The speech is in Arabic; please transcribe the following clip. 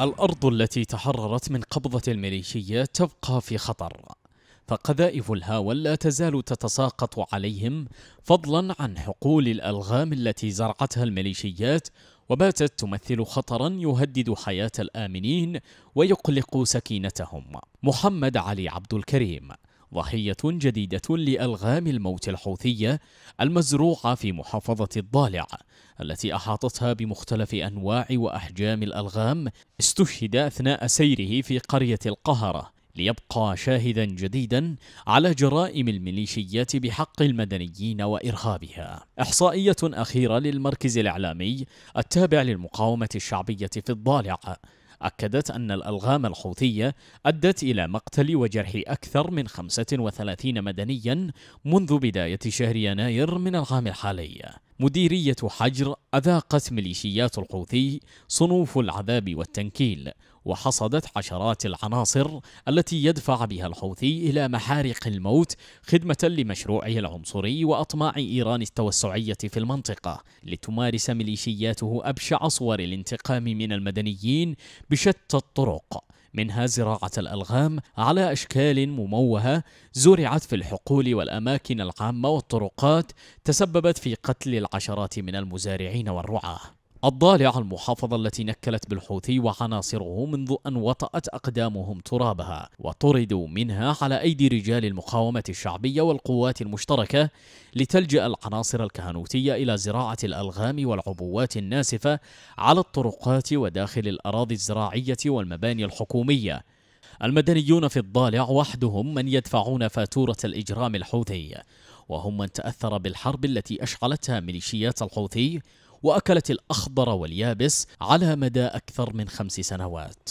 الأرض التي تحررت من قبضة الميليشيات تبقى في خطر فقذائف الهاول لا تزال تتساقط عليهم فضلا عن حقول الألغام التي زرعتها الميليشيات وباتت تمثل خطرا يهدد حياة الآمنين ويقلق سكينتهم محمد علي عبد الكريم ضحية جديدة لألغام الموت الحوثية المزروعة في محافظة الضالع التي أحاطتها بمختلف أنواع وأحجام الألغام استشهد أثناء سيره في قرية القهرة ليبقى شاهدا جديدا على جرائم الميليشيات بحق المدنيين وارهابها. احصائيه اخيره للمركز الاعلامي التابع للمقاومه الشعبيه في الضالع أكدت أن الألغام الحوثية أدت إلى مقتل وجرح أكثر من 35 مدنيا منذ بداية شهر يناير من العام الحالي مديرية حجر أذاقت ميليشيات الحوثي صنوف العذاب والتنكيل وحصدت عشرات العناصر التي يدفع بها الحوثي إلى محارق الموت خدمة لمشروعه العنصري وأطماع إيران التوسعية في المنطقة لتمارس ميليشياته أبشع صور الانتقام من المدنيين بشتى الطرق منها زراعة الألغام على أشكال مموهة زرعت في الحقول والأماكن العامة والطرقات تسببت في قتل العشرات من المزارعين والرعاة الضالع المحافظة التي نكلت بالحوثي وعناصره منذ أن وطأت أقدامهم ترابها وطردوا منها على أيدي رجال المقاومة الشعبية والقوات المشتركة لتلجأ العناصر الكهنوتية إلى زراعة الألغام والعبوات الناسفة على الطرقات وداخل الأراضي الزراعية والمباني الحكومية المدنيون في الضالع وحدهم من يدفعون فاتورة الإجرام الحوثي وهم من تأثر بالحرب التي أشعلتها ميليشيات الحوثي وأكلت الأخضر واليابس على مدى أكثر من خمس سنوات